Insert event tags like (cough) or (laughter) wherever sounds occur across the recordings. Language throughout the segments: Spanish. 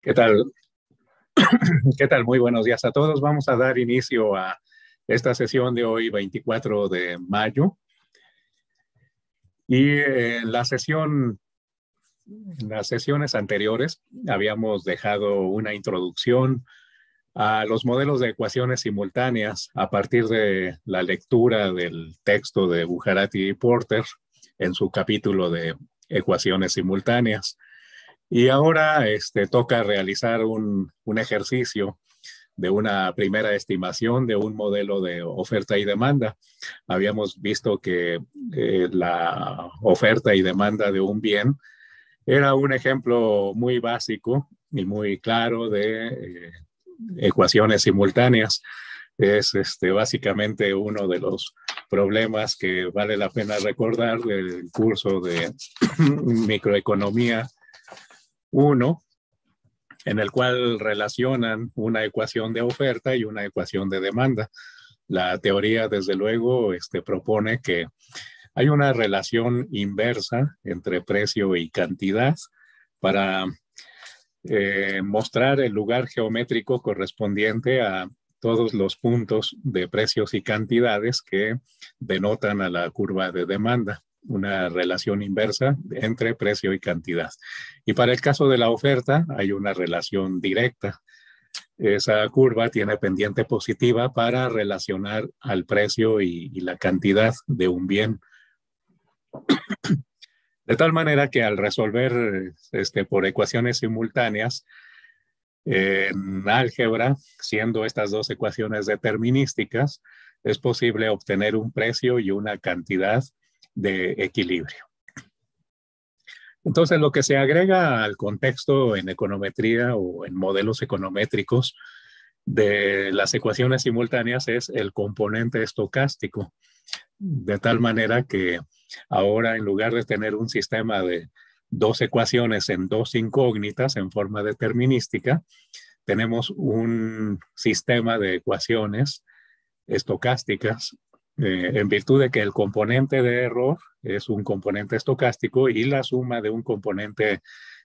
¿Qué tal? (clears throat) ¿Qué tal? Muy buenos días a todos. Vamos a dar inicio a esta sesión de hoy, 24 de mayo. Y en eh, la sesión, en las sesiones anteriores, habíamos dejado una introducción a los modelos de ecuaciones simultáneas a partir de la lectura del texto de Bujarati y Porter en su capítulo de ecuaciones simultáneas. Y ahora este, toca realizar un, ejercicio de una primera estimación de un modelo de oferta y demanda. Habíamos visto que eh, la oferta y demanda de un bien era un ejemplo muy básico y muy claro de eh, ecuaciones simultáneas. Es este, básicamente uno de los problemas que vale la pena recordar del curso de (clears throat) microeconomía uno, en el cual relacionan una ecuación de oferta y una ecuación de demanda. La teoría, desde luego, este, propone que hay una relación inversa entre precio y cantidad para eh, mostrar el lugar geométrico correspondiente a todos los puntos de precios y cantidades que denotan a la curva de demanda una relación inversa entre precio y cantidad. Y para el caso de la oferta hay una relación directa. Esa curva tiene pendiente positiva para relacionar al precio y, la cantidad de un bien. (coughs) De tal manera que al resolver este, por ecuaciones simultáneas, en álgebra, siendo estas dos ecuaciones determinísticas, es posible obtener un precio y una cantidad de equilibrio. Entonces, lo que se agrega al contexto en econometría o en modelos econométricos de las ecuaciones simultáneas es el componente estocástico, de tal manera que ahora en lugar de tener un sistema de dos ecuaciones en dos incógnitas en forma determinística, tenemos un sistema de ecuaciones estocásticas eh, en virtud de que el componente de error es un componente estocástico y la suma de un componente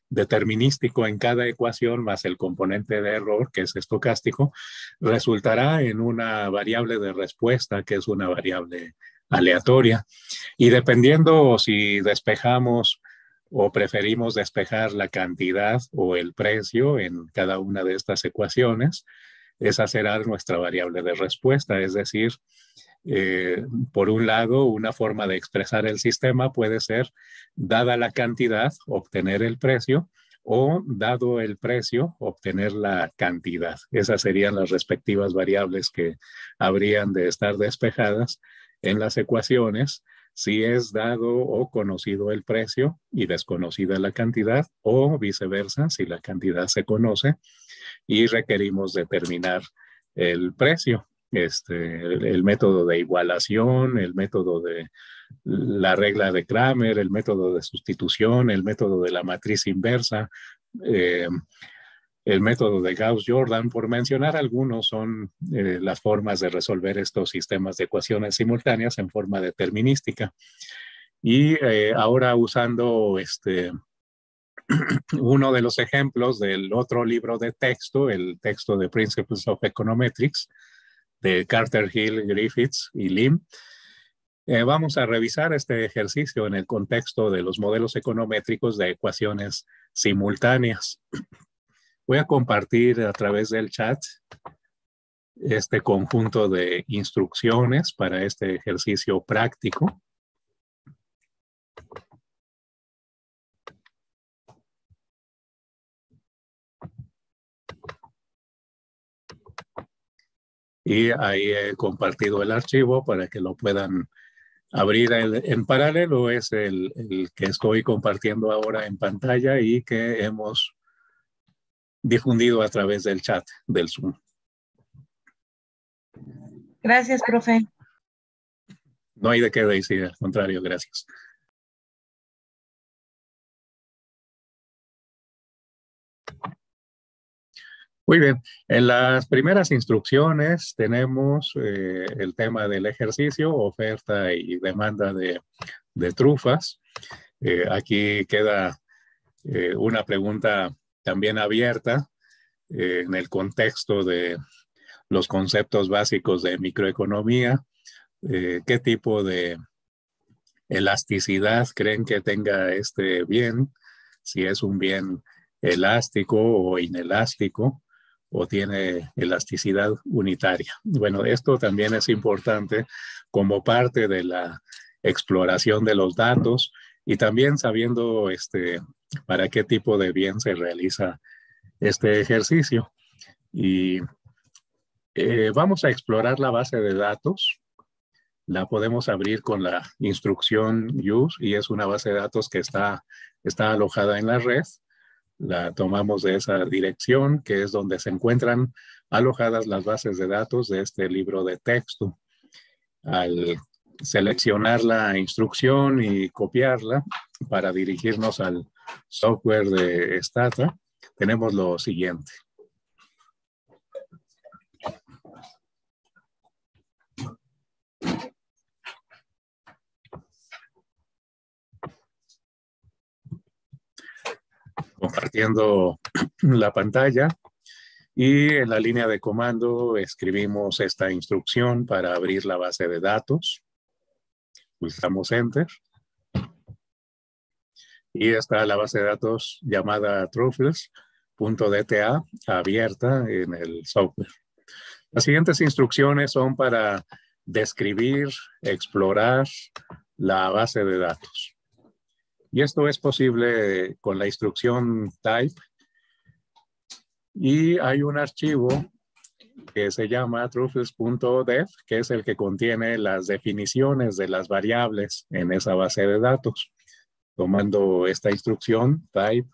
determinístico en cada ecuación más el componente de error, que es estocástico, resultará en una variable de respuesta, que es una variable aleatoria. Y dependiendo si despejamos o preferimos despejar la cantidad o el precio en cada una de estas ecuaciones, esa será nuestra variable de respuesta, es decir, eh, por un lado, una forma de expresar el sistema puede ser, dada la cantidad, obtener el precio, o dado el precio, obtener la cantidad. Esas serían las respectivas variables que habrían de estar despejadas en las ecuaciones si es dado o conocido el precio y desconocida la cantidad o viceversa si la cantidad se conoce y requerimos determinar el precio. Este, el, método de igualación, el método de la regla de Kramer, el método de sustitución, el método de la matriz inversa, eh, el método de Gauss-Jordan, por mencionar algunos, son eh, las formas de resolver estos sistemas de ecuaciones simultáneas en forma determinística. Y eh, ahora usando este, (clears throat) uno de los ejemplos del otro libro de texto, el texto de Principles of Econometrics, de Carter Hill, Griffiths y Lim. Eh, vamos a revisar este ejercicio en el contexto de los modelos econométricos de ecuaciones simultáneas. Voy a compartir a través del chat este conjunto de instrucciones para este ejercicio práctico. y ahí he compartido el archivo para que lo puedan abrir. en paralelo es el, que estoy compartiendo ahora en pantalla y que hemos difundido a través del chat del Zoom. Gracias, profe. No hay de qué decir, al contrario, gracias. Muy bien, en las primeras instrucciones tenemos eh, el tema del ejercicio, oferta y demanda de, trufas. Eh, aquí queda eh, una pregunta también abierta en el contexto de los conceptos básicos de microeconomía. ¿Qué tipo de elasticidad creen que tenga este bien? Si es un bien elástico o inelástico o tiene elasticidad unitaria. Bueno, esto también es importante como parte de la exploración de los datos y también sabiendo este, para qué tipo de bien se realiza este ejercicio. Y eh, vamos a explorar la base de datos. La podemos abrir con la instrucción use y es una base de datos que está, está alojada en la red la tomamos de esa dirección, que es donde se encuentran alojadas las bases de datos de este libro de texto. Al seleccionar la instrucción y copiarla para dirigirnos al software de Stata, tenemos lo siguiente. compartiendo (clears throat) la pantalla y en la línea de comando escribimos esta instrucción para abrir la base de datos. Pulsamos Enter. Y está la base de datos llamada truffles.dta abierta en el software. Las siguientes instrucciones son para describir, explorar la base de datos. Y esto es posible con la instrucción type. Y hay un archivo que se llama truffles.def, que es el que contiene las definiciones de las variables en esa base de datos. Tomando esta instrucción type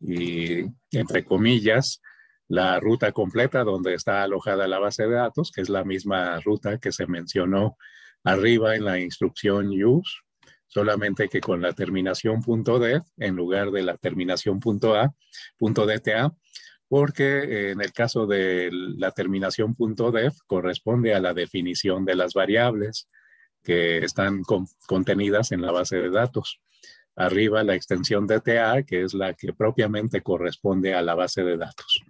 y entre comillas, la ruta completa donde está alojada la base de datos, que es la misma ruta que se mencionó arriba en la instrucción use solamente que con la terminación .def en lugar de la terminación .a, .dta, porque eh, en el caso de la terminación .def corresponde a la definición de las variables que están contenidas en la base de datos. Arriba la extensión DTA, que es la que propiamente corresponde a la base de datos.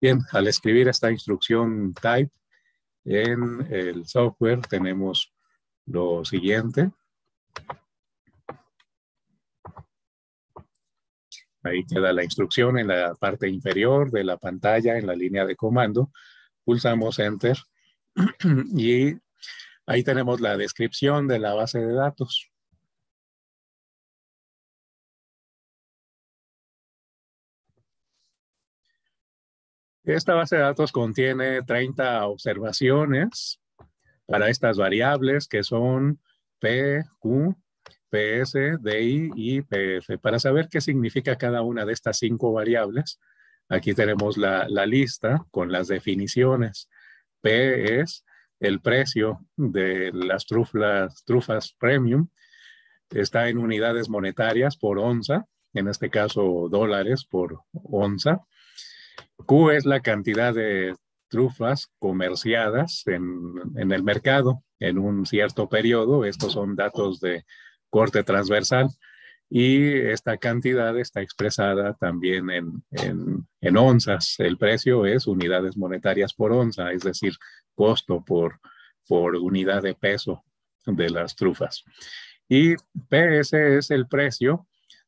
Bien, al escribir esta instrucción type en el software tenemos lo siguiente. Ahí queda la instrucción en la parte inferior de la pantalla, en la línea de comando. Pulsamos Enter (clears throat) y ahí tenemos la descripción de la base de datos. Esta base de datos contiene 30 observaciones para estas variables que son P, Q, PS, DI y PF. Para saber qué significa cada una de estas cinco variables, aquí tenemos la, lista con las definiciones. P es el precio de las trufas premium. Está en unidades monetarias por onza, en este caso dólares por onza. Q es la cantidad de trufas comerciadas en, en el mercado en un cierto periodo. Estos son datos de corte transversal y esta cantidad está expresada también en, en, onzas. El precio es unidades monetarias por onza, es decir, costo por, por unidad de peso de las trufas. Y PS es el precio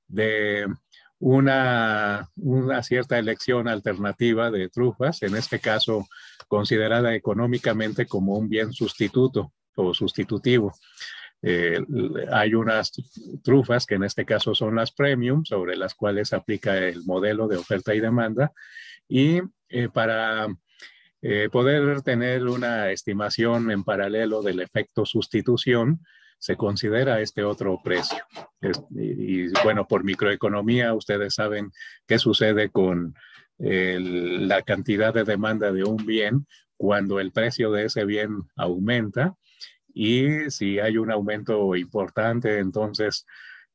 de una, una cierta elección alternativa de trufas, en este caso considerada económicamente como un bien sustituto o sustitutivo. Eh, hay unas trufas que en este caso son las premium, sobre las cuales aplica el modelo de oferta y demanda. Y eh, para eh, poder tener una estimación en paralelo del efecto sustitución, se considera este otro precio. y, bueno, por microeconomía, ustedes saben qué sucede con la cantidad de demanda de un bien cuando el precio de ese bien aumenta y si hay un aumento importante, entonces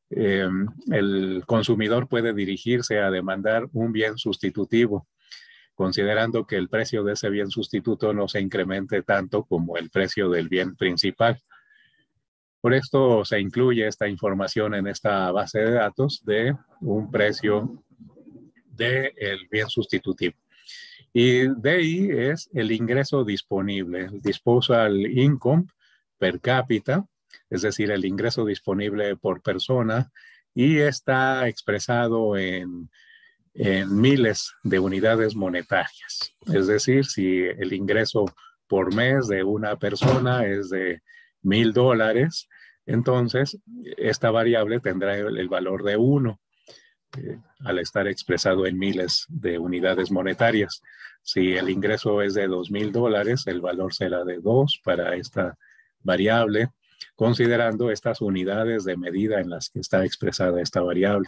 eh, el consumidor puede dirigirse a demandar un bien sustitutivo, considerando que el precio de ese bien sustituto no se incremente tanto como el precio del bien principal. Por esto se incluye esta información en esta base de datos de un precio del el bien sustitutivo. Y DI es el ingreso disponible, el disposal income, per cápita, es decir, el ingreso disponible por persona, y está expresado en, miles de unidades monetarias. Es decir, si el ingreso por mes de una persona es de mil dólares, entonces esta variable tendrá el, valor de uno eh, al estar expresado en miles de unidades monetarias. Si el ingreso es de dos mil dólares, el valor será de dos para esta variable, considerando estas unidades de medida en las que está expresada esta variable.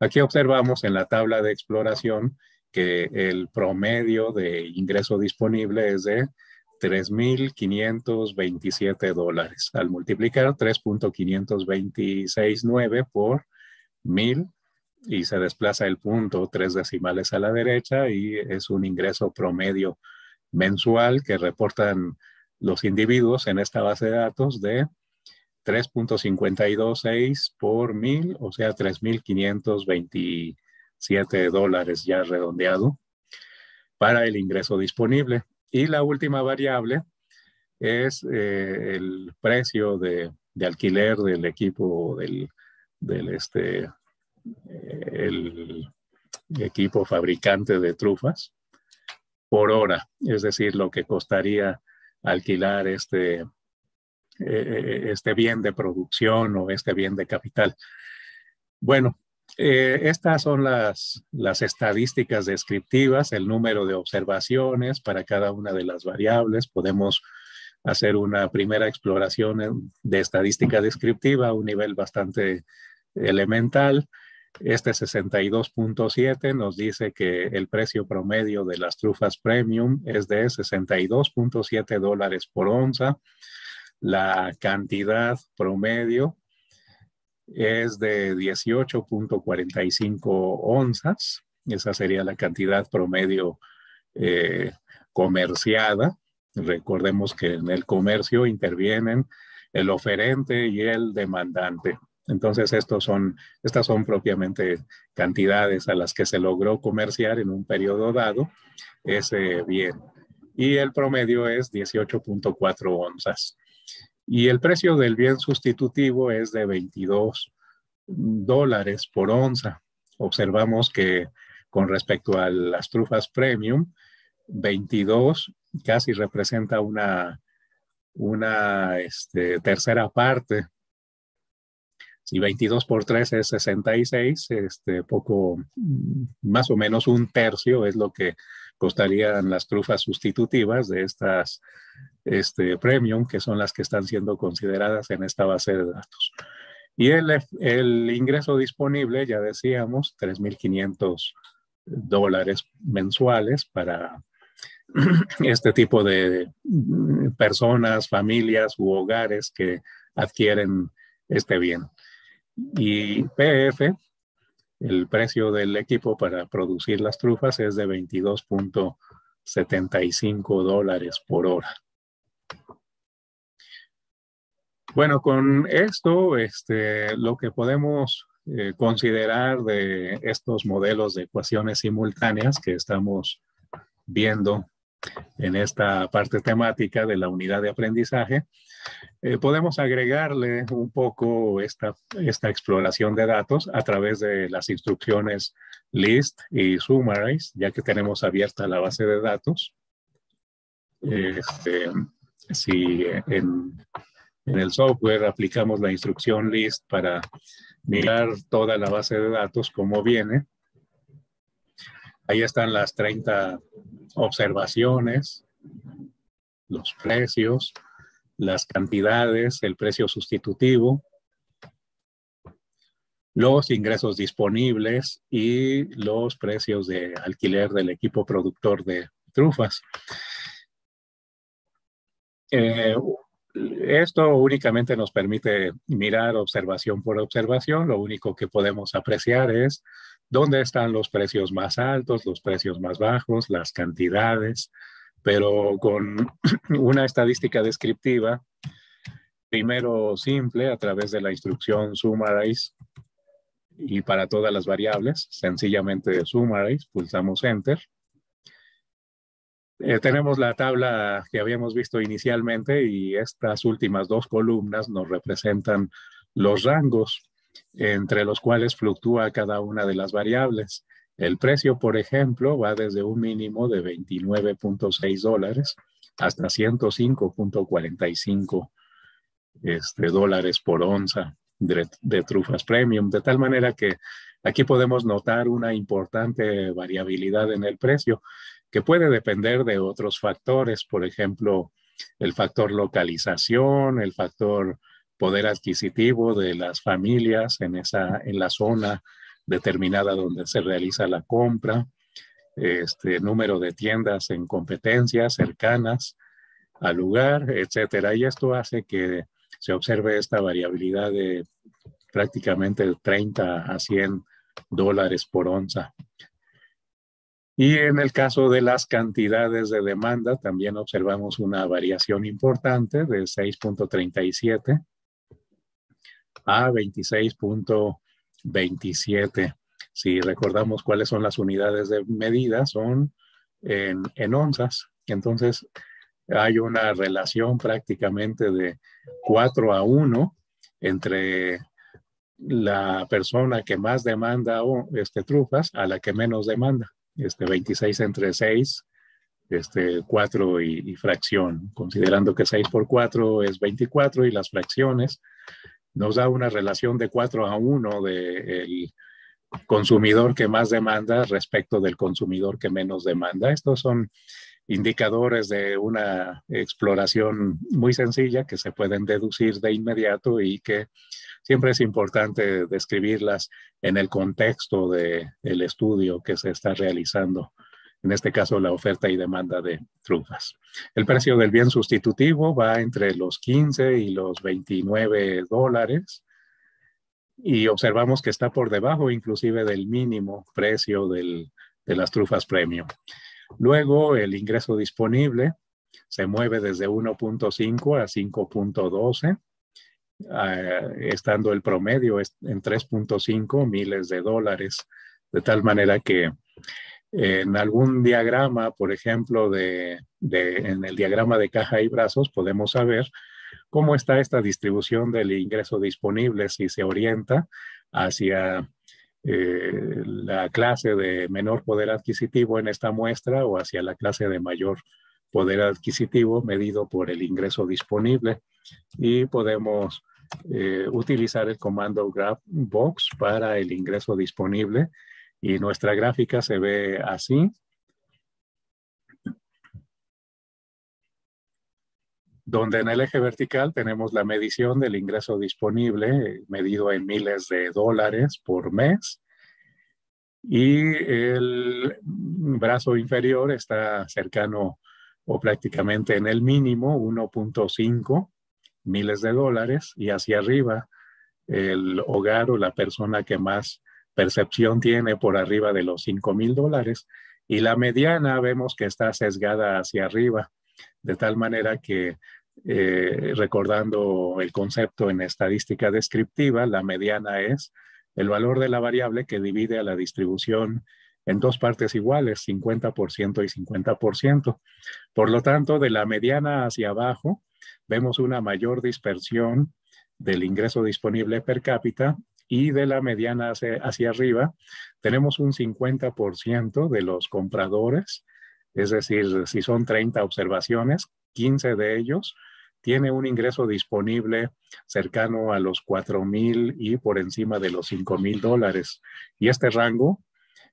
Aquí observamos en la tabla de exploración que el promedio de ingreso disponible es de 3.527 dólares. Al multiplicar 3.526.9 por 1.000 y se desplaza el punto tres decimales a la derecha y es un ingreso promedio mensual que reportan los individuos en esta base de datos de 3.526 por mil, o sea, 3.527 dólares ya redondeado para el ingreso disponible. Y la última variable es eh, el precio de, alquiler del equipo del, del este, eh, el equipo fabricante de trufas por hora, es decir, lo que costaría alquilar este, eh, eh, este bien de producción o este bien de capital. Bueno, eh, estas son las, las estadísticas descriptivas, el número de observaciones para cada una de las variables. Podemos hacer una primera exploración de estadística descriptiva a un nivel bastante elemental. Este 62.7 nos dice que el precio promedio de las trufas premium es de 62.7 dólares por onza. La cantidad promedio es de 18.45 onzas. Esa sería la cantidad promedio eh, comerciada. Recordemos que en el comercio intervienen el oferente y el demandante. Entonces, estos son, estas son propiamente cantidades a las que se logró comerciar en un periodo dado ese bien. Y el promedio es 18.4 onzas. Y el precio del bien sustitutivo es de 22 dólares por onza. Observamos que con respecto a las trufas premium, 22 casi representa una, este, tercera parte si 22 por 3 es 66, este, poco, más o menos un tercio es lo que costarían las trufas sustitutivas de estas este, premium, que son las que están siendo consideradas en esta base de datos. Y el, el ingreso disponible, ya decíamos, 3.500 dólares mensuales para (clears throat) este tipo de personas, familias u hogares que adquieren este bien. Y PF, el precio del equipo para producir las trufas es de 22.75 dólares por hora. Bueno, con esto, este, lo que podemos eh, considerar de estos modelos de ecuaciones simultáneas que estamos viendo en esta parte temática de la unidad de aprendizaje, eh, podemos agregarle un poco esta, exploración de datos a través de las instrucciones list y summarize, ya que tenemos abierta la base de datos. Este, si en, en el software aplicamos la instrucción list para mirar toda la base de datos como viene, Ahí están las 30 observaciones, los precios, las cantidades, el precio sustitutivo, los ingresos disponibles y los precios de alquiler del equipo productor de trufas. Eh, esto únicamente nos permite mirar observación por observación. Lo único que podemos apreciar es dónde están los precios más altos, los precios más bajos, las cantidades, pero con (clears throat) una estadística descriptiva, primero simple a través de la instrucción summarize y para todas las variables, sencillamente summarize, pulsamos enter. Eh, tenemos la tabla que habíamos visto inicialmente y estas últimas dos columnas nos representan los rangos entre los cuales fluctúa cada una de las variables. El precio, por ejemplo, va desde un mínimo de 29.6 dólares hasta 105.45 este, dólares por onza de, trufas premium, de tal manera que aquí podemos notar una importante variabilidad en el precio que puede depender de otros factores, por ejemplo, el factor localización, el factor poder adquisitivo de las familias en, esa, en la zona determinada donde se realiza la compra, este, número de tiendas en competencias cercanas al lugar, etcétera. Y esto hace que se observe esta variabilidad de prácticamente 30 a 100 dólares por onza. Y en el caso de las cantidades de demanda, también observamos una variación importante de 6.37 a 26.27. Si recordamos cuáles son las unidades de medida, son en, onzas. Entonces, hay una relación prácticamente de 4 a 1 entre la persona que más demanda este, trufas a la que menos demanda. Este, 26 entre 6, este, 4 y, y fracción, considerando que 6 por 4 es 24 y las fracciones nos da una relación de 4 a 1 del consumidor que más demanda respecto del consumidor que menos demanda. Estos son indicadores de una exploración muy sencilla que se pueden deducir de inmediato y que siempre es importante describirlas en el contexto del estudio que se está realizando en este caso la oferta y demanda de trufas. El precio del bien sustitutivo va entre los 15 y los 29 dólares y observamos que está por debajo inclusive del mínimo precio de las trufas premium. Luego el ingreso disponible se mueve desde 1.5 a 5.12. Eh, estando el promedio en 3.5 miles de dólares, de tal manera que en algún diagrama, por ejemplo, en el diagrama de caja y brazos, podemos saber cómo está esta distribución del ingreso disponible, si se orienta hacia eh, la clase de menor poder adquisitivo en esta muestra o hacia la clase de mayor poder adquisitivo medido por el ingreso disponible. Y podemos eh, utilizar el comando grab box para el ingreso disponible y nuestra gráfica se ve así. donde en el eje vertical tenemos la medición del ingreso disponible medido en miles de dólares por mes. Y el brazo inferior está cercano o prácticamente en el mínimo, 1.5 miles de dólares. Y hacia arriba, el hogar o la persona que más percepción tiene por arriba de los 5 mil dólares y la mediana vemos que está sesgada hacia arriba, de tal manera que eh, recordando el concepto en estadística descriptiva, la mediana es el valor de la variable que divide a la distribución en dos partes iguales, 50% y 50%. Por lo tanto, de la mediana hacia abajo, vemos una mayor dispersión del ingreso disponible per cápita y de la mediana hacia, arriba tenemos un 50% de los compradores, es decir, si son 30 observaciones, 15 de ellos tiene un ingreso disponible cercano a los 4,000 y por encima de los 5,000 mil dólares. Y este rango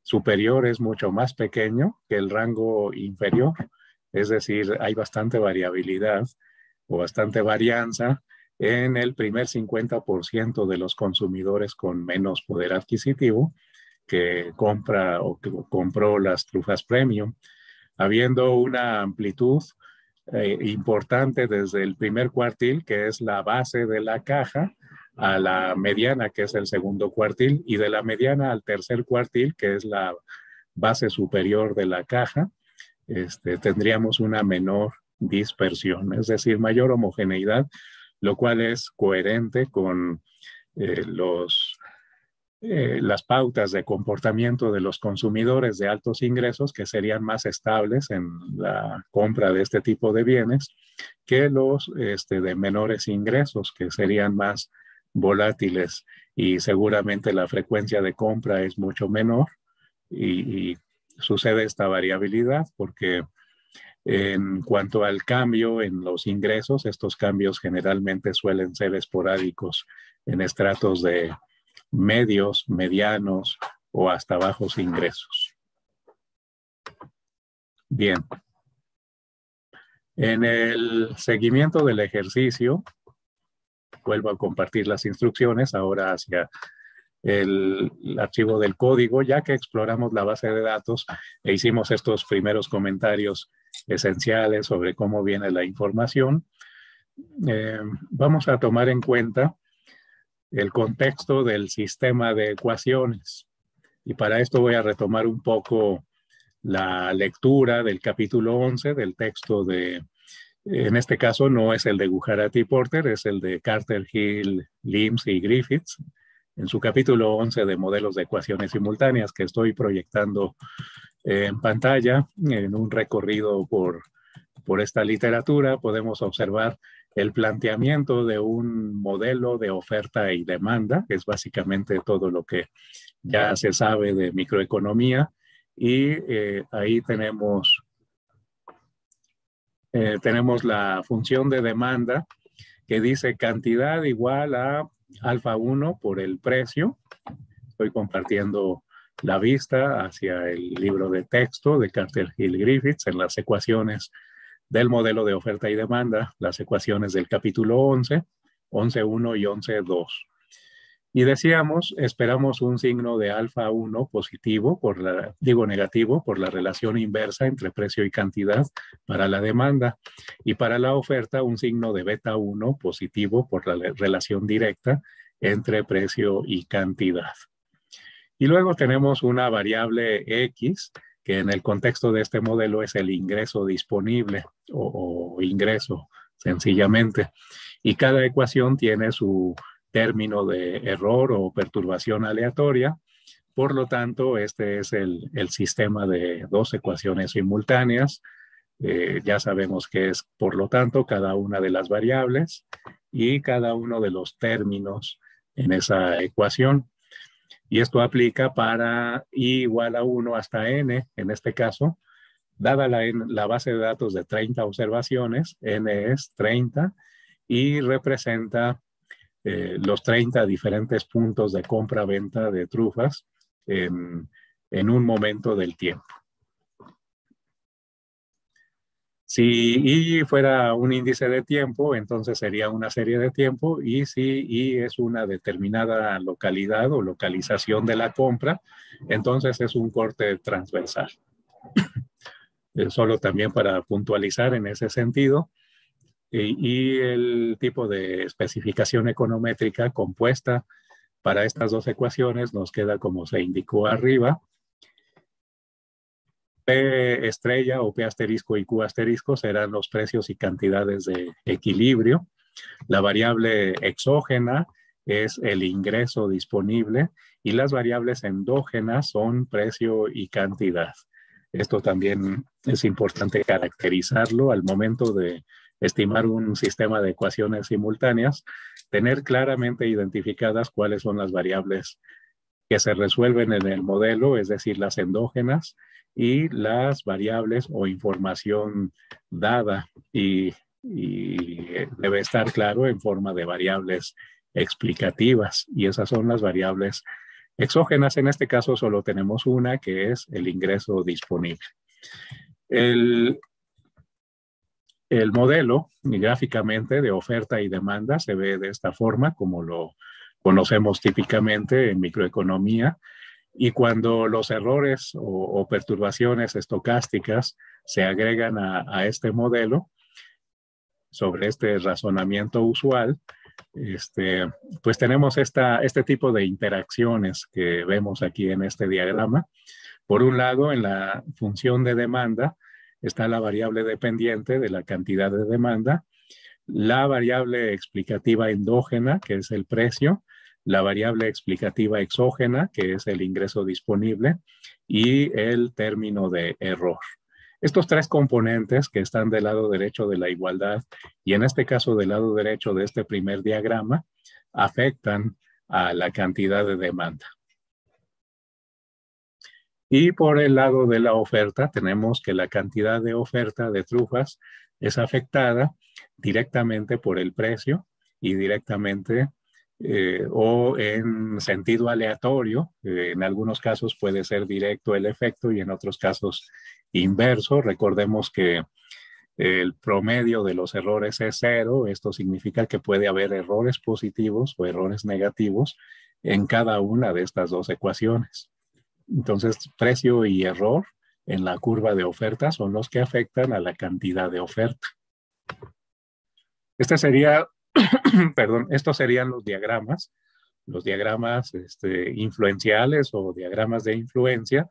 superior es mucho más pequeño que el rango inferior, es decir, hay bastante variabilidad o bastante varianza en el primer 50% de los consumidores con menos poder adquisitivo que compra o que compró las trufas premium, habiendo una amplitud eh, importante desde el primer cuartil, que es la base de la caja, a la mediana, que es el segundo cuartil, y de la mediana al tercer cuartil, que es la base superior de la caja, este, tendríamos una menor dispersión, es decir, mayor homogeneidad lo cual es coherente con eh, los, eh, las pautas de comportamiento de los consumidores de altos ingresos que serían más estables en la compra de este tipo de bienes que los este, de menores ingresos que serían más volátiles y seguramente la frecuencia de compra es mucho menor y sucede esta variabilidad porque en cuanto al cambio en los ingresos, estos cambios generalmente suelen ser esporádicos en estratos de medios, medianos o hasta bajos ingresos. Bien. En el seguimiento del ejercicio, vuelvo a compartir las instrucciones ahora hacia el, archivo del código, ya que exploramos la base de datos e hicimos estos primeros comentarios esenciales sobre cómo viene la información. Eh, vamos a tomar en cuenta el contexto del sistema de ecuaciones. Y para esto voy a retomar un poco la lectura del capítulo 11 del texto de, en este caso no es el de Gujarati Porter, es el de Carter Hill, Limbs y Griffiths, en su capítulo 11 de modelos de ecuaciones simultáneas que estoy proyectando eh, en pantalla, en un recorrido por, esta literatura, podemos observar el planteamiento de un modelo de oferta y demanda, que es básicamente todo lo que ya se sabe de microeconomía. Y eh, ahí tenemos, eh, tenemos la función de demanda que dice cantidad igual a alfa 1 por el precio. Estoy compartiendo la vista hacia el libro de texto de Carter Hill Griffiths en las ecuaciones del modelo de oferta y demanda, las ecuaciones del capítulo 11, 11.1 y 11.2. Y decíamos, esperamos un signo de alfa 1 positivo, por la, digo negativo, por la relación inversa entre precio y cantidad para la demanda. Y para la oferta, un signo de beta 1 positivo por la relación directa entre precio y cantidad. Y luego tenemos una variable X, que en el contexto de este modelo es el ingreso disponible o, ingreso sencillamente. Y cada ecuación tiene su término de error o perturbación aleatoria. Por lo tanto, este es el, sistema de dos ecuaciones simultáneas. Eh, ya sabemos que es, por lo tanto, cada una de las variables y cada uno de los términos en esa ecuación. Y esto aplica para I igual a 1 hasta n, en este caso, dada la, la, base de datos de 30 observaciones, n es 30 y representa eh, los 30 diferentes puntos de compra-venta de trufas en un momento del tiempo. Si I fuera un índice de tiempo, entonces sería una serie de tiempo y si I es una determinada localidad o localización de la compra, entonces es un corte transversal. (coughs) Eh, solo también para puntualizar en ese sentido, eh, y, el tipo de especificación econométrica compuesta para estas dos ecuaciones nos queda como se indicó arriba, P estrella o P asterisco y Q asterisco serán los precios y cantidades de equilibrio. La variable exógena es el ingreso disponible y las variables endógenas son precio y cantidad. Esto también es importante caracterizarlo al momento de estimar un sistema de ecuaciones simultáneas, tener claramente identificadas cuáles son las variables que se resuelven en el modelo, es decir, las endógenas, y las variables o información dada y, eh, debe estar claro en forma de variables explicativas y esas son las variables exógenas. En este caso solo tenemos una que es el ingreso disponible. El, el modelo gráficamente de oferta y demanda se ve de esta forma como lo conocemos típicamente en microeconomía y cuando los errores o, perturbaciones estocásticas se agregan a, este modelo, sobre este razonamiento usual, este, pues tenemos este tipo de interacciones que vemos aquí en este diagrama. Por un lado, en la función de demanda está la variable dependiente de la cantidad de demanda, la variable explicativa endógena, que es el precio, la variable explicativa exógena, que es el ingreso disponible, y el término de error. Estos tres componentes que están del lado derecho de la igualdad y en este caso del lado derecho de este primer diagrama afectan a la cantidad de demanda. Y por el lado de la oferta tenemos que la cantidad de oferta de trufas es afectada directamente por el precio y directamente eh, o en sentido aleatorio. Eh, en algunos casos puede ser directo el efecto y en otros casos inverso. Recordemos que el promedio de los errores es cero. Esto significa que puede haber errores positivos o errores negativos en cada una de estas dos ecuaciones. Entonces, precio y error en la curva de oferta son los que afectan a la cantidad de oferta. Este sería (coughs) perdón, estos serían los diagramas, los diagramas este, influenciales o diagramas de influencia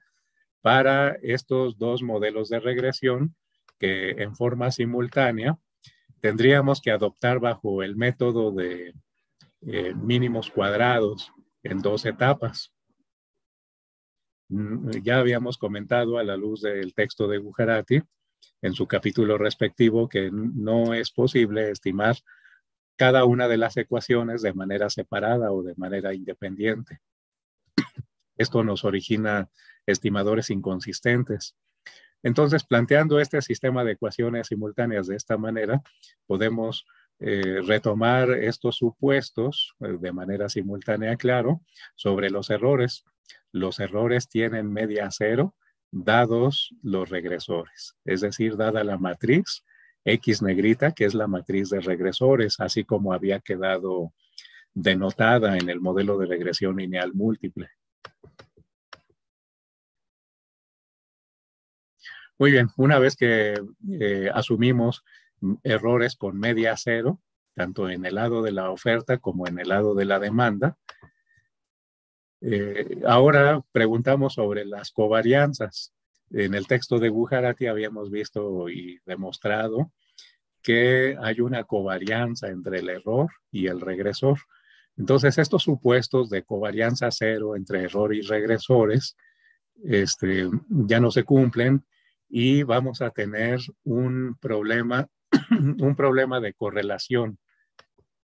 para estos dos modelos de regresión que en forma simultánea tendríamos que adoptar bajo el método de eh, mínimos cuadrados en dos etapas. Mm, ya habíamos comentado a la luz del texto de Gujarati en su capítulo respectivo que no es posible estimar cada una de las ecuaciones de manera separada o de manera independiente. Esto nos origina estimadores inconsistentes. Entonces, planteando este sistema de ecuaciones simultáneas de esta manera, podemos eh, retomar estos supuestos eh, de manera simultánea, claro, sobre los errores. Los errores tienen media cero dados los regresores, es decir, dada la matriz X negrita, que es la matriz de regresores, así como había quedado denotada en el modelo de regresión lineal múltiple. Muy bien, una vez que eh, asumimos errores con media cero, tanto en el lado de la oferta como en el lado de la demanda, eh, ahora preguntamos sobre las covarianzas. En el texto de Gujarati habíamos visto y demostrado que hay una covarianza entre el error y el regresor. Entonces, estos supuestos de covarianza cero entre error y regresores este, ya no se cumplen y vamos a tener un problema, (clears throat) un problema de correlación,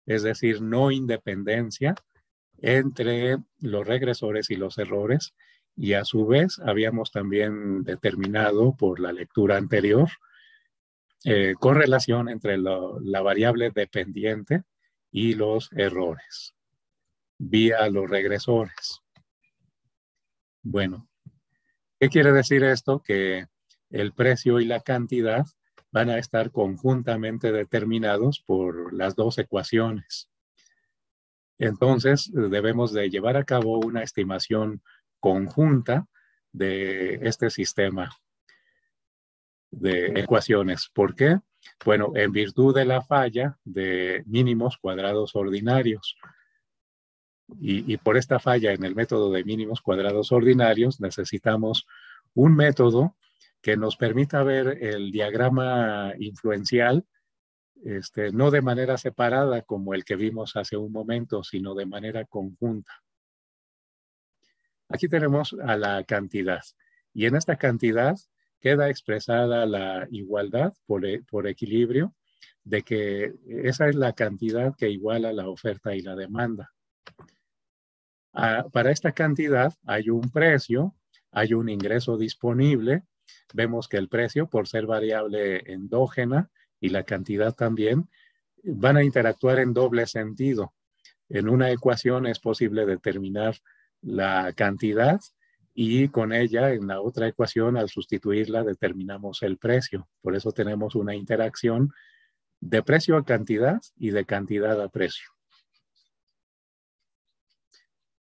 es decir, no independencia entre los regresores y los errores, y a su vez habíamos también determinado por la lectura anterior eh, correlación entre la variable dependiente y los errores vía los regresores. Bueno, ¿qué quiere decir esto? Que el precio y la cantidad van a estar conjuntamente determinados por las dos ecuaciones. Entonces, debemos de llevar a cabo una estimación conjunta de este sistema de ecuaciones. ¿Por qué? Bueno, en virtud de la falla de mínimos cuadrados ordinarios. Y, por esta falla en el método de mínimos cuadrados ordinarios, necesitamos un método que nos permita ver el diagrama influencial, este, no de manera separada como el que vimos hace un momento, sino de manera conjunta. Aquí tenemos a la cantidad y en esta cantidad queda expresada la igualdad e, por, equilibrio de que esa es la cantidad que iguala la oferta y la demanda. para esta cantidad hay un precio, hay un ingreso disponible. Vemos que el precio, por ser variable endógena y la cantidad también, van a interactuar en doble sentido. En una ecuación es posible determinar la cantidad y con ella en la otra ecuación al sustituirla determinamos el precio. Por eso tenemos una interacción de precio a cantidad y de cantidad a precio.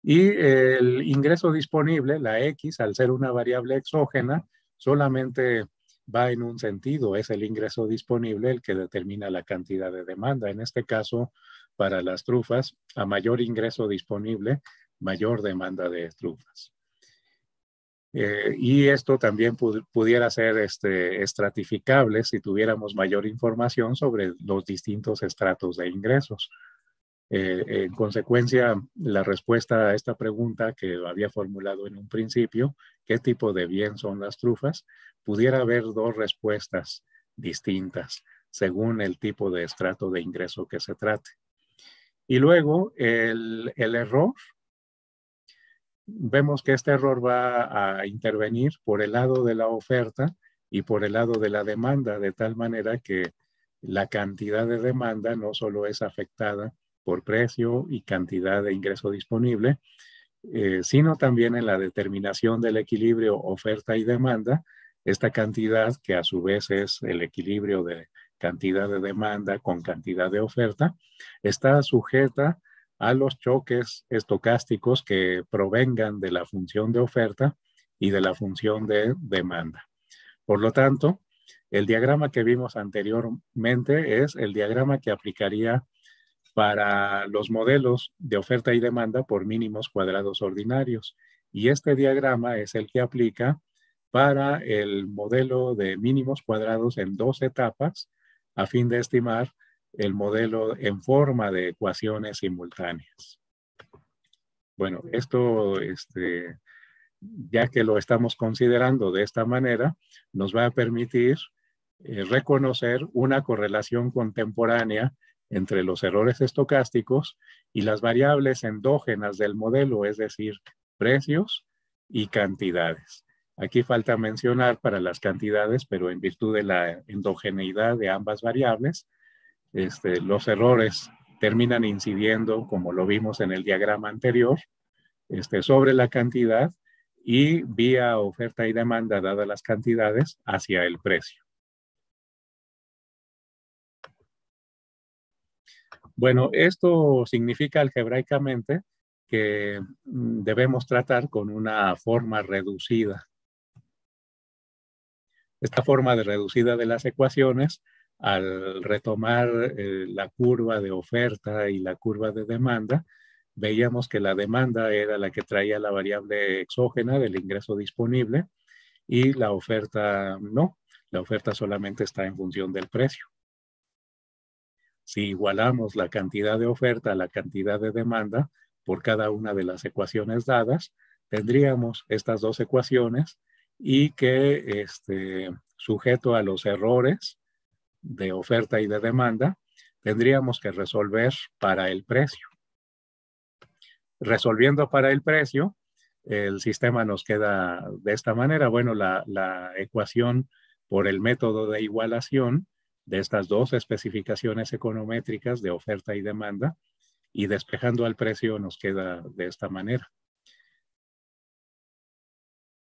Y el ingreso disponible, la X, al ser una variable exógena, solamente va en un sentido, es el ingreso disponible el que determina la cantidad de demanda. En este caso, para las trufas, a mayor ingreso disponible, mayor demanda de trufas. Eh, y esto también pudiera ser este, estratificable si tuviéramos mayor información sobre los distintos estratos de ingresos. Eh, en consecuencia, la respuesta a esta pregunta que había formulado en un principio, ¿qué tipo de bien son las trufas? Pudiera haber dos respuestas distintas según el tipo de estrato de ingreso que se trate. Y luego el, el error vemos que este error va a intervenir por el lado de la oferta y por el lado de la demanda, de tal manera que la cantidad de demanda no solo es afectada por precio y cantidad de ingreso disponible, eh, sino también en la determinación del equilibrio oferta y demanda, esta cantidad que a su vez es el equilibrio de cantidad de demanda con cantidad de oferta, está sujeta a los choques estocásticos que provengan de la función de oferta y de la función de demanda. Por lo tanto, el diagrama que vimos anteriormente es el diagrama que aplicaría para los modelos de oferta y demanda por mínimos cuadrados ordinarios. Y este diagrama es el que aplica para el modelo de mínimos cuadrados en dos etapas a fin de estimar el modelo en forma de ecuaciones simultáneas. Bueno, esto, este, ya que lo estamos considerando de esta manera, nos va a permitir eh, reconocer una correlación contemporánea entre los errores estocásticos y las variables endógenas del modelo, es decir, precios y cantidades. Aquí falta mencionar para las cantidades, pero en virtud de la endogeneidad de ambas variables, este, los errores terminan incidiendo, como lo vimos en el diagrama anterior, este, sobre la cantidad y vía oferta y demanda, dadas las cantidades, hacia el precio. Bueno, esto significa algebraicamente que mm, debemos tratar con una forma reducida. Esta forma de reducida de las ecuaciones al retomar eh, la curva de oferta y la curva de demanda, veíamos que la demanda era la que traía la variable exógena del ingreso disponible y la oferta no, la oferta solamente está en función del precio. Si igualamos la cantidad de oferta a la cantidad de demanda por cada una de las ecuaciones dadas, tendríamos estas dos ecuaciones y que este, sujeto a los errores de oferta y de demanda, tendríamos que resolver para el precio. Resolviendo para el precio, el sistema nos queda de esta manera. Bueno, la, ecuación por el método de igualación de estas dos especificaciones econométricas de oferta y demanda y despejando al precio nos queda de esta manera.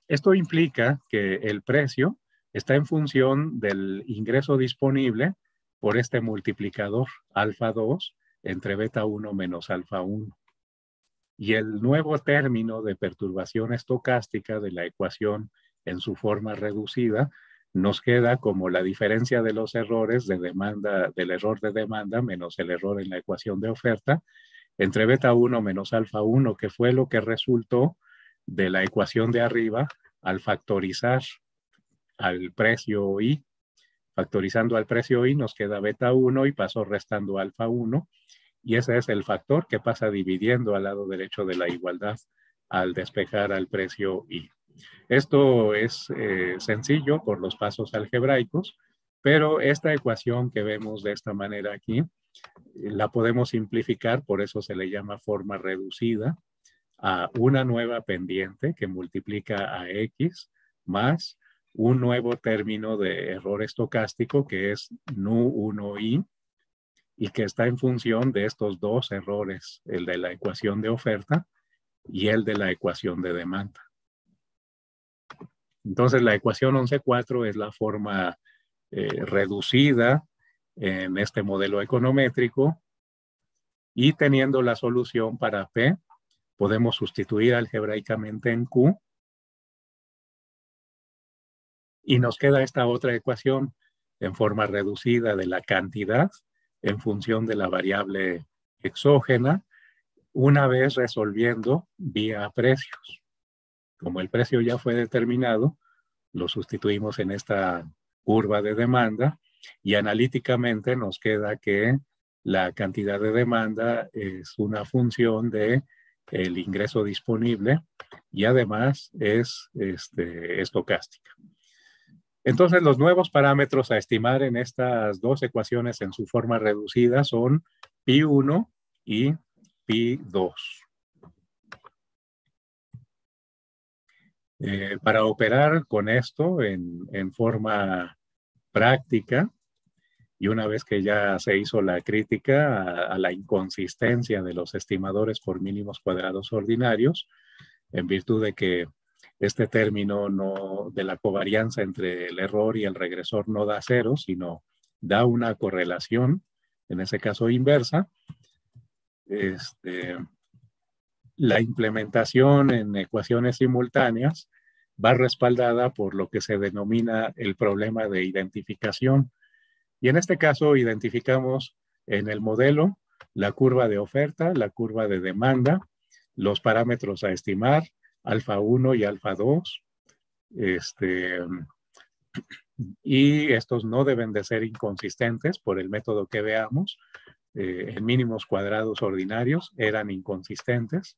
Esto implica que el precio está en función del ingreso disponible por este multiplicador alfa 2 entre beta 1 menos alfa 1. Y el nuevo término de perturbación estocástica de la ecuación en su forma reducida nos queda como la diferencia de los errores de demanda, del error de demanda menos el error en la ecuación de oferta entre beta 1 menos alfa 1, que fue lo que resultó de la ecuación de arriba al factorizar al precio y, Factorizando al precio y, nos queda beta 1 y pasó restando alfa 1. Y ese es el factor que pasa dividiendo al lado derecho de la igualdad al despejar al precio I. Esto es eh, sencillo por los pasos algebraicos, pero esta ecuación que vemos de esta manera aquí, eh, la podemos simplificar, por eso se le llama forma reducida, a una nueva pendiente que multiplica a x más un nuevo término de error estocástico que es NU1I y que está en función de estos dos errores, el de la ecuación de oferta y el de la ecuación de demanda. Entonces, la ecuación 11.4 es la forma eh, reducida en este modelo econométrico y teniendo la solución para P, podemos sustituir algebraicamente en Q y nos queda esta otra ecuación en forma reducida de la cantidad en función de la variable exógena, una vez resolviendo vía precios. Como el precio ya fue determinado, lo sustituimos en esta curva de demanda y analíticamente nos queda que la cantidad de demanda es una función de el ingreso disponible y además es este, estocástica. Entonces, los nuevos parámetros a estimar en estas dos ecuaciones en su forma reducida son pi1 y pi2. Eh, para operar con esto en, forma práctica, y una vez que ya se hizo la crítica a la inconsistencia de los estimadores por mínimos cuadrados ordinarios, en virtud de que este término no, de la covarianza entre el error y el regresor no da cero, sino da una correlación, en ese caso inversa. Este, la implementación en ecuaciones simultáneas va respaldada por lo que se denomina el problema de identificación. Y en este caso identificamos en el modelo la curva de oferta, la curva de demanda, los parámetros a estimar, alfa 1 y alfa 2. Este, y estos no deben de ser inconsistentes por el método que veamos. Eh, en mínimos cuadrados ordinarios eran inconsistentes.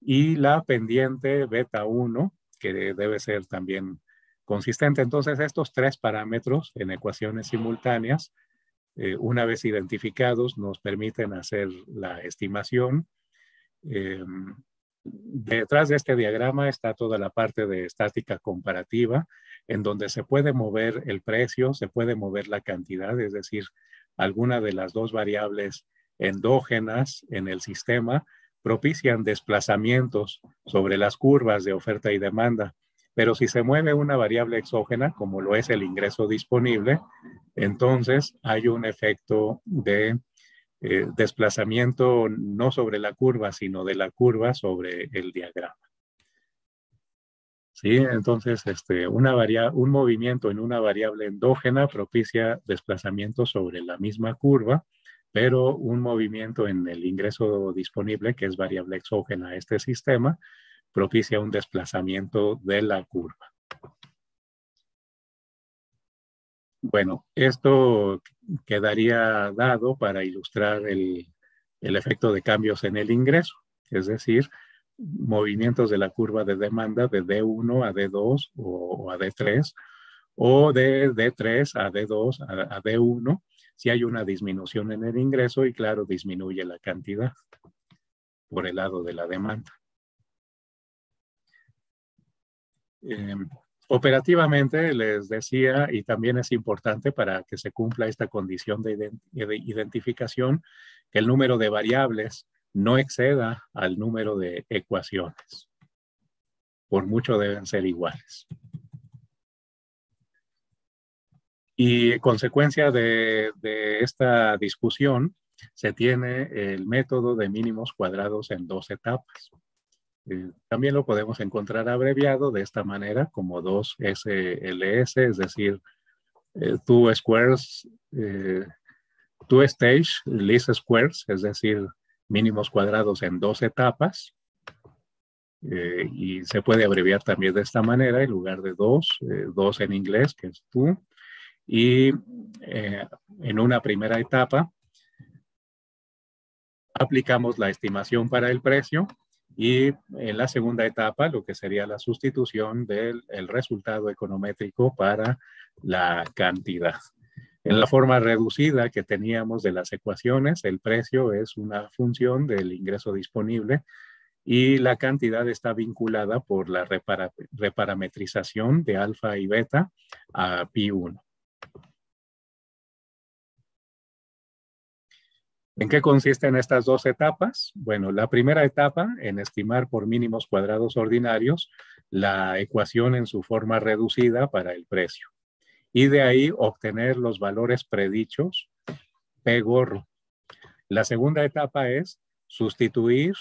Y la pendiente beta 1, que debe ser también consistente. Entonces, estos tres parámetros en ecuaciones simultáneas, eh, una vez identificados, nos permiten hacer la estimación. Eh, Detrás de este diagrama está toda la parte de estática comparativa, en donde se puede mover el precio, se puede mover la cantidad, es decir, alguna de las dos variables endógenas en el sistema propician desplazamientos sobre las curvas de oferta y demanda. Pero si se mueve una variable exógena, como lo es el ingreso disponible, entonces hay un efecto de eh, desplazamiento no sobre la curva, sino de la curva sobre el diagrama. ¿Sí? Entonces, este, una un movimiento en una variable endógena propicia desplazamiento sobre la misma curva, pero un movimiento en el ingreso disponible, que es variable exógena a este sistema, propicia un desplazamiento de la curva. Bueno, esto quedaría dado para ilustrar el, efecto de cambios en el ingreso, es decir, movimientos de la curva de demanda de D1 a D2 o, a D3 o de D3 a D2 a, D1 si hay una disminución en el ingreso y claro, disminuye la cantidad por el lado de la demanda. Em, Operativamente, les decía, y también es importante para que se cumpla esta condición de, identificación, que el número de variables no exceda al número de ecuaciones. Por mucho deben ser iguales. Y consecuencia de, esta discusión, se tiene el método de mínimos cuadrados en dos etapas. Eh, también lo podemos encontrar abreviado de esta manera como 2SLS, es decir, eh, two squares, eh, two stage, least squares, es decir, mínimos cuadrados en dos etapas. Eh, y se puede abreviar también de esta manera, en lugar de dos, dos en inglés, que es two. Y en una primera etapa aplicamos la estimación para el precio, y en la segunda etapa, lo que sería la sustitución del resultado econométrico para la cantidad. En la forma reducida que teníamos de las ecuaciones, el precio es una función del ingreso disponible y la cantidad está vinculada por la reparametrización de alfa y beta a pi 1. ¿En qué consisten estas dos etapas? Bueno, la primera etapa en estimar por mínimos cuadrados ordinarios la ecuación en su forma reducida para el precio y de ahí obtener los valores predichos P gorro. La segunda etapa es sustituir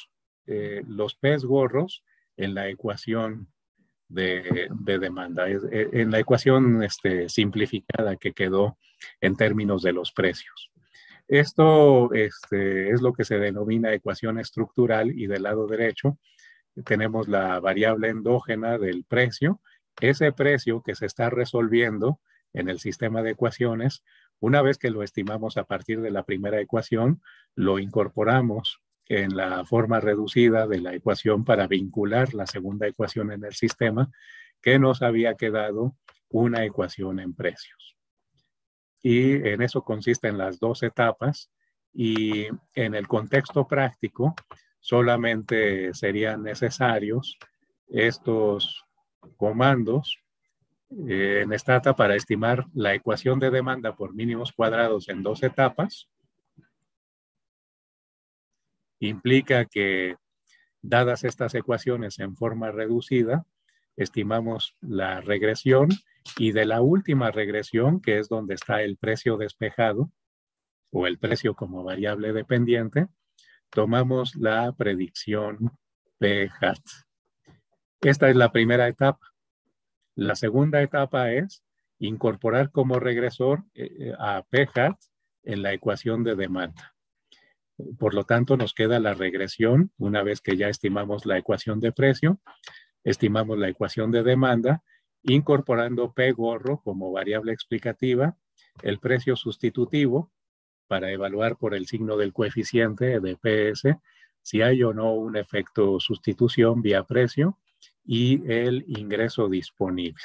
eh, los P gorros en la ecuación de, demanda, eh, en la ecuación este, simplificada que quedó en términos de los precios. Esto este, es lo que se denomina ecuación estructural y del lado derecho tenemos la variable endógena del precio, ese precio que se está resolviendo en el sistema de ecuaciones, una vez que lo estimamos a partir de la primera ecuación, lo incorporamos en la forma reducida de la ecuación para vincular la segunda ecuación en el sistema que nos había quedado una ecuación en precios y en eso consisten las dos etapas y en el contexto práctico solamente serían necesarios estos comandos eh, en Stata para estimar la ecuación de demanda por mínimos cuadrados en dos etapas. Implica que dadas estas ecuaciones en forma reducida, estimamos la regresión y de la última regresión, que es donde está el precio despejado o el precio como variable dependiente, tomamos la predicción P hat. Esta es la primera etapa. La segunda etapa es incorporar como regresor eh, a P hat en la ecuación de demanda. Por lo tanto, nos queda la regresión, una vez que ya estimamos la ecuación de precio, estimamos la ecuación de demanda incorporando P gorro como variable explicativa, el precio sustitutivo para evaluar por el signo del coeficiente de PS si hay o no un efecto sustitución vía precio y el ingreso disponible.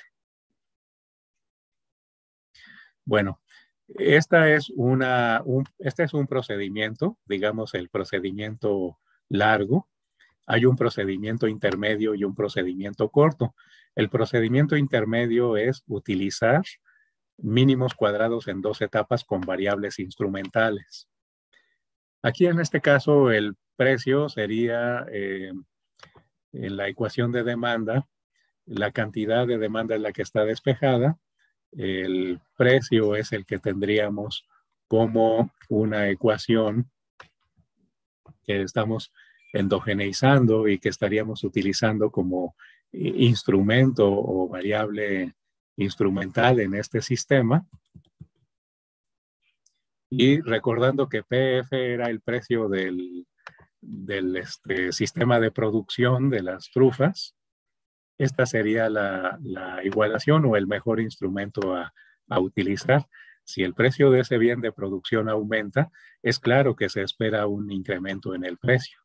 Bueno, esta es una, este es un procedimiento, digamos el procedimiento largo, hay un procedimiento intermedio y un procedimiento corto. El procedimiento intermedio es utilizar mínimos cuadrados en dos etapas con variables instrumentales. Aquí en este caso el precio sería eh, en la ecuación de demanda, la cantidad de demanda es la que está despejada, el precio es el que tendríamos como una ecuación que estamos endogeneizando y que estaríamos utilizando como eh, instrumento o variable instrumental en este sistema. Y recordando que PF era el precio del, este, sistema de producción de las trufas, esta sería la, igualación o el mejor instrumento a utilizar. Si el precio de ese bien de producción aumenta, es claro que se espera un incremento en el precio.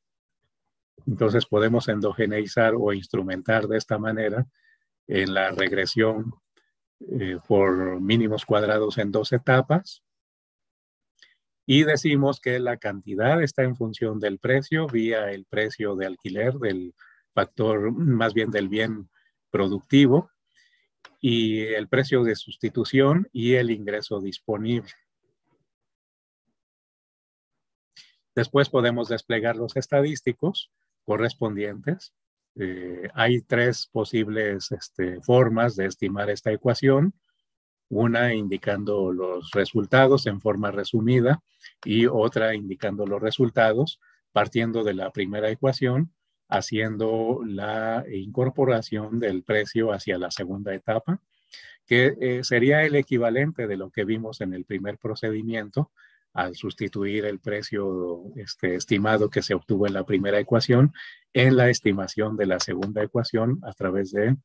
Entonces podemos endogeneizar o instrumentar de esta manera en la regresión eh, por mínimos cuadrados en dos etapas. Y decimos que la cantidad está en función del precio vía el precio de alquiler del factor, más bien del bien productivo, y el precio de sustitución y el ingreso disponible. Después podemos desplegar los estadísticos correspondientes. Eh, hay tres posibles este, formas de estimar esta ecuación. Una indicando los resultados en forma resumida y otra indicando los resultados partiendo de la primera ecuación, haciendo la incorporación del precio hacia la segunda etapa, que eh, sería el equivalente de lo que vimos en el primer procedimiento, al sustituir el precio este, estimado que se obtuvo en la primera ecuación en la estimación de la segunda ecuación a través de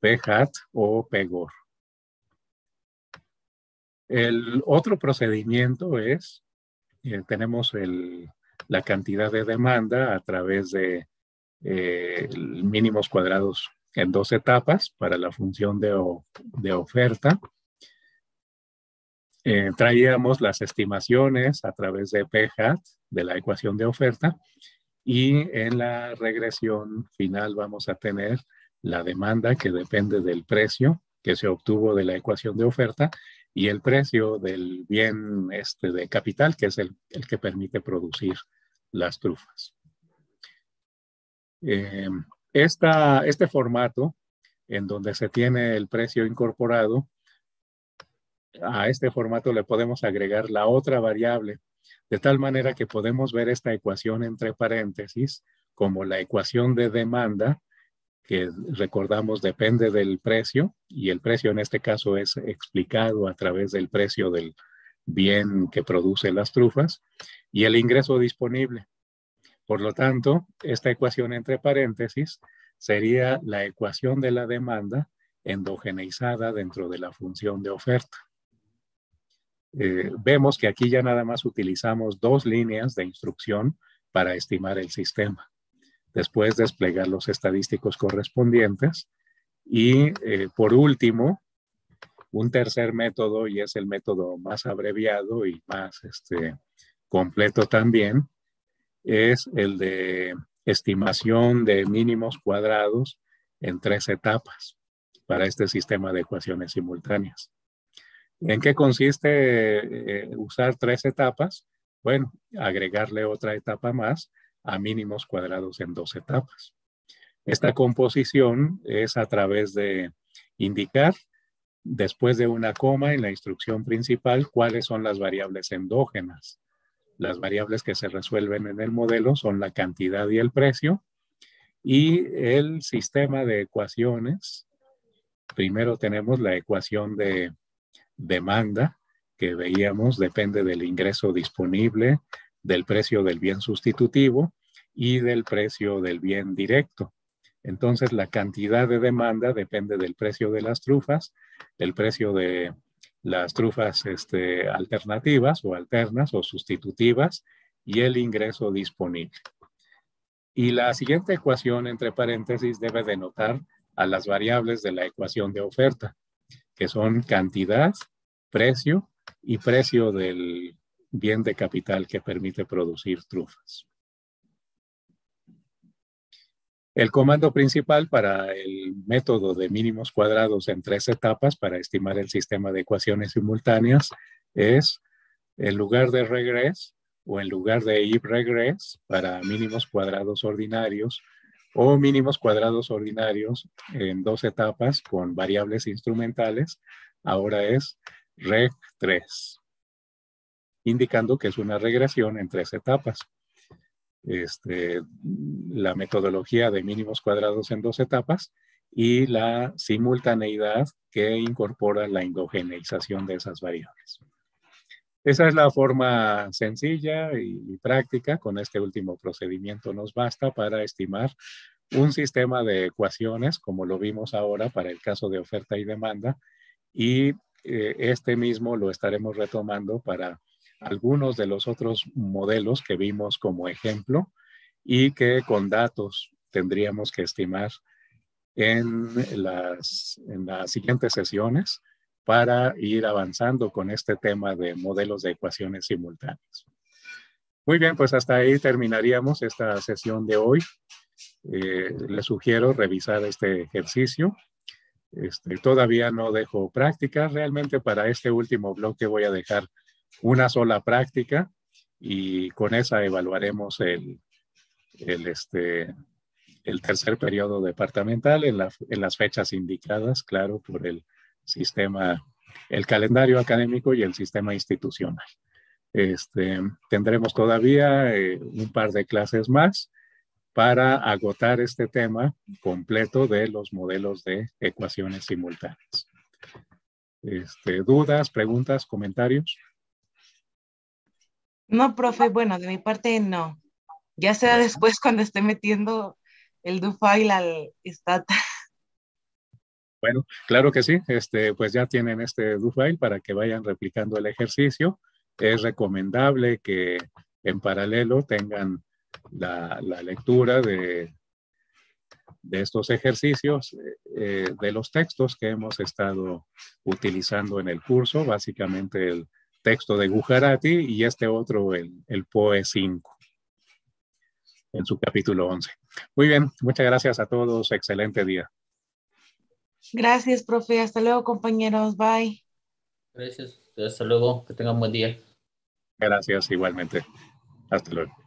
p hat o P-GOR. El otro procedimiento es, eh, tenemos el, la cantidad de demanda a través de eh, mínimos cuadrados en dos etapas para la función de oferta eh, traíamos las estimaciones a través de PHAT, de la ecuación de oferta, y en la regresión final vamos a tener la demanda que depende del precio que se obtuvo de la ecuación de oferta y el precio del bien este de capital, que es el, el que permite producir las trufas. Eh, este formato en donde se tiene el precio incorporado a este formato le podemos agregar la otra variable, de tal manera que podemos ver esta ecuación entre paréntesis como la ecuación de demanda, que recordamos depende del precio, y el precio en este caso es explicado a través del precio del bien que produce las trufas, y el ingreso disponible. Por lo tanto, esta ecuación entre paréntesis sería la ecuación de la demanda endogeneizada dentro de la función de oferta. Eh, vemos que aquí ya nada más utilizamos dos líneas de instrucción para estimar el sistema. Después desplegar los estadísticos correspondientes. Y eh, por último, un tercer método, y es el método más abreviado y más este, completo también, es el de estimación de mínimos cuadrados en tres etapas para este sistema de ecuaciones simultáneas. ¿En qué consiste eh, usar tres etapas? Bueno, agregarle otra etapa más a mínimos cuadrados en dos etapas. Esta composición es a través de indicar después de una coma en la instrucción principal cuáles son las variables endógenas. Las variables que se resuelven en el modelo son la cantidad y el precio y el sistema de ecuaciones. Primero tenemos la ecuación de demanda que veíamos depende del ingreso disponible, del precio del bien sustitutivo y del precio del bien directo. Entonces, la cantidad de demanda depende del precio de las trufas, el precio de las trufas este, alternativas o alternas o sustitutivas y el ingreso disponible. Y la siguiente ecuación, entre paréntesis, debe denotar a las variables de la ecuación de oferta que son cantidad, precio y precio del bien de capital que permite producir trufas. El comando principal para el método de mínimos cuadrados en tres etapas para estimar el sistema de ecuaciones simultáneas es el lugar de regres o en lugar de y regres para mínimos cuadrados ordinarios o mínimos cuadrados ordinarios en dos etapas con variables instrumentales, ahora es reg 3, indicando que es una regresión en tres etapas. Este, la metodología de mínimos cuadrados en dos etapas y la simultaneidad que incorpora la endogeneización de esas variables. Esa es la forma sencilla y práctica. Con este último procedimiento nos basta para estimar un sistema de ecuaciones, como lo vimos ahora para el caso de oferta y demanda, y eh, este mismo lo estaremos retomando para algunos de los otros modelos que vimos como ejemplo y que con datos tendríamos que estimar en las siguientes sesiones para ir avanzando con este tema de modelos de ecuaciones simultáneas. Muy bien, pues hasta ahí terminaríamos esta sesión de hoy. Eh, les sugiero revisar este ejercicio. Este, todavía no dejo práctica Realmente para este último bloque voy a dejar una sola práctica y con esa evaluaremos el, este, el tercer periodo departamental en las fechas indicadas, claro, por el sistema, el calendario académico y el sistema institucional. Este, tendremos todavía eh, un par de clases más para agotar este tema completo de los modelos de ecuaciones simultáneas. Este, ¿Dudas, preguntas, comentarios? No, profe, bueno, de mi parte no. Ya sea después cuando esté metiendo el do-file al Stata. Bueno, claro que sí. Este, pues ya tienen este Dufail para que vayan replicando el ejercicio. Es recomendable que en paralelo tengan la, lectura de, estos ejercicios, eh, de los textos que hemos estado utilizando en el curso, básicamente el texto de Gujarati y este otro, el, el POE 5 en su capítulo 11. Muy bien, muchas gracias a todos, excelente día. Gracias, profe. Hasta luego, compañeros. Bye. Gracias. Hasta luego. Que tengan buen día. Gracias, igualmente. Hasta luego.